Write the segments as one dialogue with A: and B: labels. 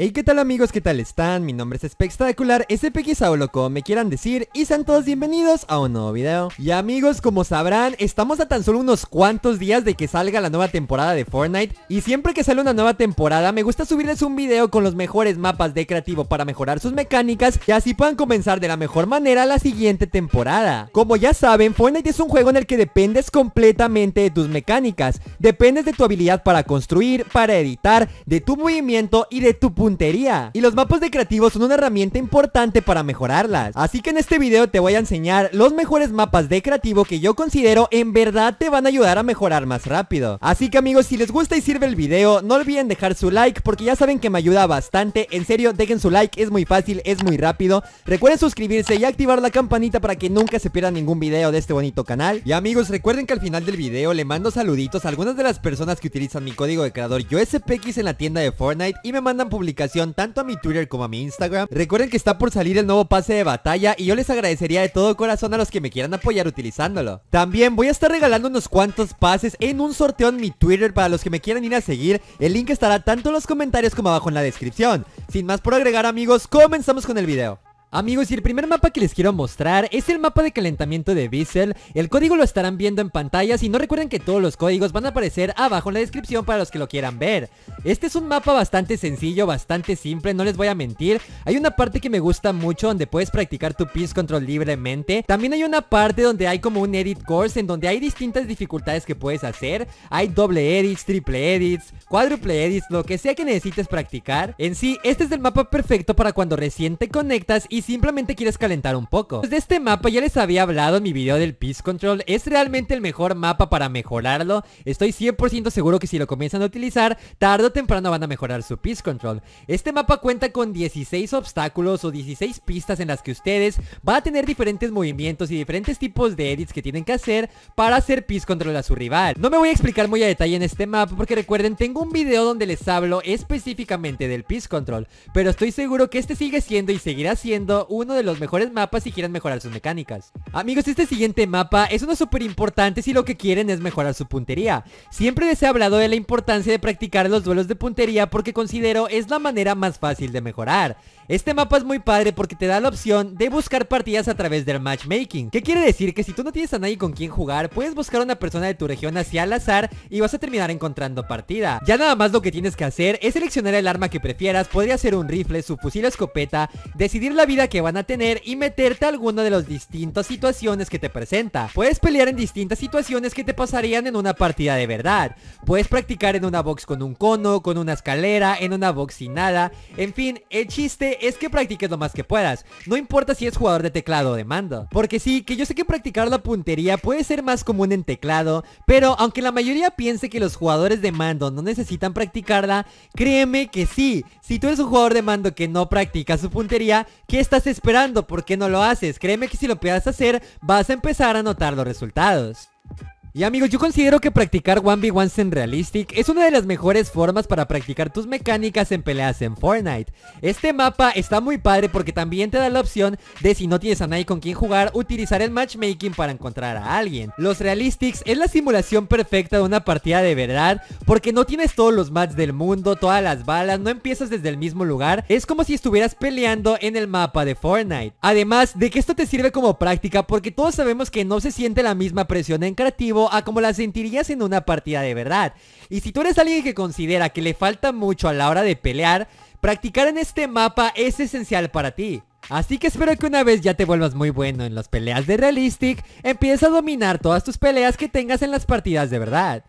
A: Hey qué tal amigos, qué tal están, mi nombre es Espectacular, SPXAOLOCO, me quieran decir y sean todos bienvenidos a un nuevo video Y amigos como sabrán, estamos a tan solo unos cuantos días de que salga la nueva temporada de Fortnite Y siempre que sale una nueva temporada me gusta subirles un video con los mejores mapas de creativo para mejorar sus mecánicas Y así puedan comenzar de la mejor manera la siguiente temporada Como ya saben, Fortnite es un juego en el que dependes completamente de tus mecánicas Dependes de tu habilidad para construir, para editar, de tu movimiento y de tu punto y los mapas de creativos son una herramienta importante para mejorarlas. Así que en este video te voy a enseñar los mejores mapas de creativo que yo considero en verdad te van a ayudar a mejorar más rápido. Así que amigos, si les gusta y sirve el video, no olviden dejar su like porque ya saben que me ayuda bastante. En serio, dejen su like, es muy fácil, es muy rápido. Recuerden suscribirse y activar la campanita para que nunca se pierda ningún video de este bonito canal. Y amigos, recuerden que al final del video le mando saluditos a algunas de las personas que utilizan mi código de creador YoSPX en la tienda de Fortnite y me mandan publicar tanto a mi Twitter como a mi Instagram. Recuerden que está por salir el nuevo pase de batalla y yo les agradecería de todo corazón a los que me quieran apoyar utilizándolo. También voy a estar regalando unos cuantos pases en un sorteo en mi Twitter para los que me quieran ir a seguir. El link estará tanto en los comentarios como abajo en la descripción. Sin más por agregar amigos, comenzamos con el video. Amigos, y el primer mapa que les quiero mostrar es el mapa de calentamiento de Bissell. El código lo estarán viendo en pantalla, si no recuerden que todos los códigos van a aparecer abajo en la descripción para los que lo quieran ver. Este es un mapa bastante sencillo, bastante simple, no les voy a mentir. Hay una parte que me gusta mucho donde puedes practicar tu Peace Control libremente. También hay una parte donde hay como un Edit Course en donde hay distintas dificultades que puedes hacer. Hay doble edits, triple edits, cuádruple edits, lo que sea que necesites practicar. En sí, este es el mapa perfecto para cuando recién te conectas y y simplemente quieres calentar un poco. Pues de este mapa ya les había hablado en mi video del Peace Control, es realmente el mejor mapa para mejorarlo, estoy 100% seguro que si lo comienzan a utilizar, tarde o temprano van a mejorar su Peace Control. Este mapa cuenta con 16 obstáculos o 16 pistas en las que ustedes van a tener diferentes movimientos y diferentes tipos de edits que tienen que hacer para hacer Peace Control a su rival. No me voy a explicar muy a detalle en este mapa porque recuerden, tengo un video donde les hablo específicamente del Peace Control, pero estoy seguro que este sigue siendo y seguirá siendo uno de los mejores mapas si quieren mejorar sus mecánicas. Amigos, este siguiente mapa es uno súper importante si lo que quieren es mejorar su puntería. Siempre les he hablado de la importancia de practicar los duelos de puntería porque considero es la manera más fácil de mejorar. Este mapa es muy padre porque te da la opción de buscar partidas a través del matchmaking. ¿Qué quiere decir? Que si tú no tienes a nadie con quien jugar, puedes buscar a una persona de tu región hacia al azar y vas a terminar encontrando partida. Ya nada más lo que tienes que hacer es seleccionar el arma que prefieras, podría ser un rifle, su fusil o escopeta, decidir la vida que van a tener y meterte a alguna de las distintas situaciones que te presenta. Puedes pelear en distintas situaciones que te pasarían en una partida de verdad. Puedes practicar en una box con un cono, con una escalera, en una box sin nada. En fin, el chiste es que practiques lo más que puedas. No importa si es jugador de teclado o de mando. Porque sí, que yo sé que practicar la puntería puede ser más común en teclado, pero aunque la mayoría piense que los jugadores de mando no necesitan practicarla, créeme que sí. Si tú eres un jugador de mando que no practica su puntería, ¿qué estás esperando? ¿Por qué no lo haces? Créeme que si lo puedes hacer, vas a empezar a notar los resultados. Y amigos, yo considero que practicar 1 v 1 en Realistic es una de las mejores formas para practicar tus mecánicas en peleas en Fortnite. Este mapa está muy padre porque también te da la opción de si no tienes a nadie con quien jugar, utilizar el matchmaking para encontrar a alguien. Los Realistics es la simulación perfecta de una partida de verdad porque no tienes todos los mats del mundo, todas las balas, no empiezas desde el mismo lugar. Es como si estuvieras peleando en el mapa de Fortnite. Además de que esto te sirve como práctica porque todos sabemos que no se siente la misma presión en creativo a como la sentirías en una partida de verdad. Y si tú eres alguien que considera que le falta mucho a la hora de pelear, practicar en este mapa es esencial para ti. Así que espero que una vez ya te vuelvas muy bueno en las peleas de Realistic, empieces a dominar todas tus peleas que tengas en las partidas de verdad.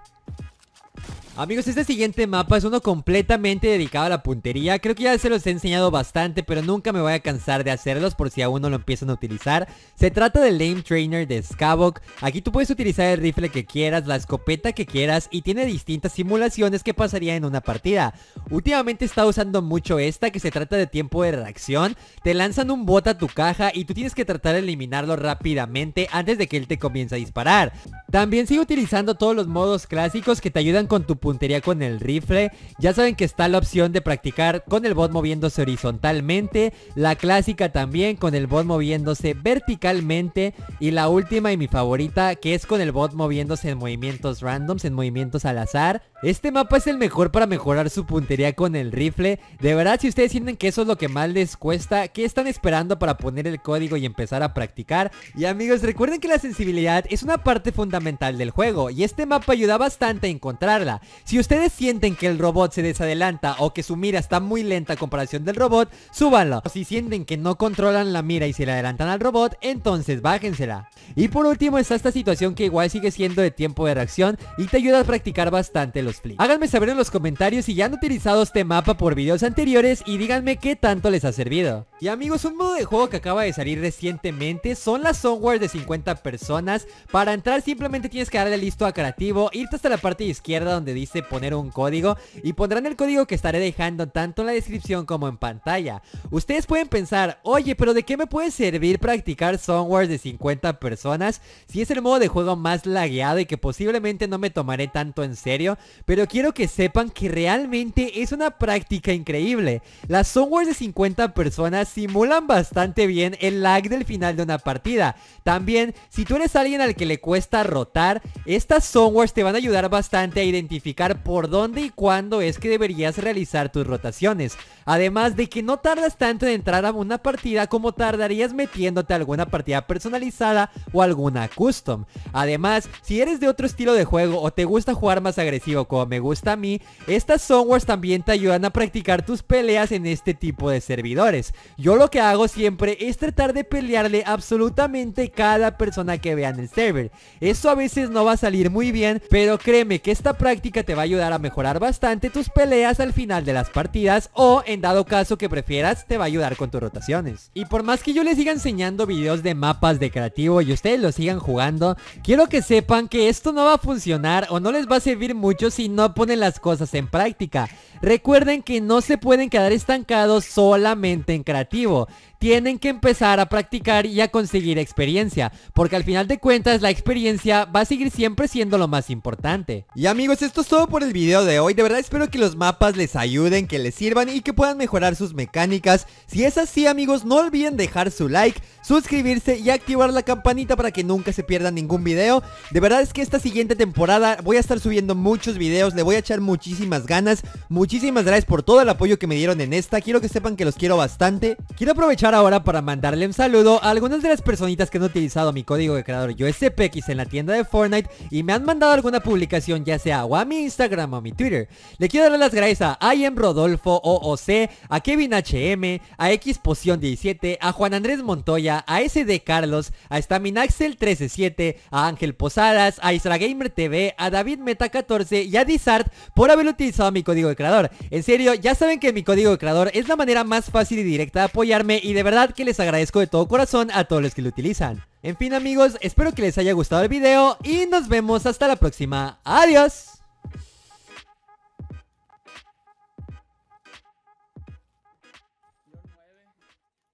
A: Amigos, este siguiente mapa es uno completamente dedicado a la puntería. Creo que ya se los he enseñado bastante, pero nunca me voy a cansar de hacerlos por si aún no lo empiezan a utilizar. Se trata del Lame Trainer de Skabok. Aquí tú puedes utilizar el rifle que quieras, la escopeta que quieras y tiene distintas simulaciones que pasaría en una partida. Últimamente está usando mucho esta que se trata de tiempo de reacción. Te lanzan un bot a tu caja y tú tienes que tratar de eliminarlo rápidamente antes de que él te comience a disparar. También sigue utilizando todos los modos clásicos que te ayudan con tu puntería puntería con el rifle. Ya saben que está la opción de practicar con el bot moviéndose horizontalmente. La clásica también con el bot moviéndose verticalmente. Y la última y mi favorita que es con el bot moviéndose en movimientos randoms, en movimientos al azar. Este mapa es el mejor para mejorar su puntería con el rifle. De verdad, si ustedes sienten que eso es lo que más les cuesta, ¿qué están esperando para poner el código y empezar a practicar? Y amigos, recuerden que la sensibilidad es una parte fundamental del juego y este mapa ayuda bastante a encontrarla. Si ustedes sienten que el robot se desadelanta o que su mira está muy lenta a comparación del robot, súbanlo. Si sienten que no controlan la mira y se le adelantan al robot, entonces bájensela. Y por último está esta situación que igual sigue siendo de tiempo de reacción y te ayuda a practicar bastante los flips. Háganme saber en los comentarios si ya han utilizado este mapa por videos anteriores y díganme qué tanto les ha servido. Y amigos, un modo de juego que acaba de salir recientemente son las wars de 50 personas. Para entrar simplemente tienes que darle listo a creativo, irte hasta la parte izquierda donde dice poner un código y pondrán el código que estaré dejando tanto en la descripción como en pantalla. Ustedes pueden pensar, oye, pero ¿de qué me puede servir practicar wars de 50 personas? Si es el modo de juego más lagueado y que posiblemente no me tomaré tanto en serio, pero quiero que sepan que realmente es una práctica increíble. Las wars de 50 personas simulan bastante bien el lag del final de una partida. También, si tú eres alguien al que le cuesta rotar, estas softwares te van a ayudar bastante a identificar por dónde y cuándo es que deberías realizar tus rotaciones. Además de que no tardas tanto en entrar a una partida como tardarías metiéndote a alguna partida personalizada o alguna custom. Además, si eres de otro estilo de juego o te gusta jugar más agresivo como me gusta a mí, estas softwares también te ayudan a practicar tus peleas en este tipo de servidores. Yo lo que hago siempre es tratar de pelearle absolutamente cada persona que vean en el server. Eso a veces no va a salir muy bien, pero créeme que esta práctica te va a ayudar a mejorar bastante tus peleas al final de las partidas o en dado caso que prefieras te va a ayudar con tus rotaciones. Y por más que yo les siga enseñando videos de mapas de creativo y ustedes lo sigan jugando, quiero que sepan que esto no va a funcionar o no les va a servir mucho si no ponen las cosas en práctica. Recuerden que no se pueden quedar estancados solamente en creativo relativo tienen que empezar a practicar y a conseguir experiencia, porque al final de cuentas la experiencia va a seguir siempre siendo lo más importante. Y amigos, esto es todo por el video de hoy, de verdad espero que los mapas les ayuden, que les sirvan y que puedan mejorar sus mecánicas. Si es así amigos, no olviden dejar su like, suscribirse y activar la campanita para que nunca se pierda ningún video. De verdad es que esta siguiente temporada voy a estar subiendo muchos videos, le voy a echar muchísimas ganas, muchísimas gracias por todo el apoyo que me dieron en esta, quiero que sepan que los quiero bastante. Quiero aprovechar ahora para mandarle un saludo a algunas de las personitas que han utilizado mi código de creador USPX en la tienda de Fortnite y me han mandado alguna publicación ya sea o a mi Instagram o a mi Twitter. Le quiero dar las gracias a IM Rodolfo OOC, a Kevin HM, a X Poción 17, a Juan Andrés Montoya, a SD Carlos, a Staminaxel 137, a Ángel Posadas, a Gamer TV, a David Meta 14 y a Dizart por haber utilizado mi código de creador. En serio, ya saben que mi código de creador es la manera más fácil y directa de apoyarme y de de verdad que les agradezco de todo corazón a todos los que lo utilizan. En fin amigos, espero que les haya gustado el video y nos vemos hasta la próxima. Adiós.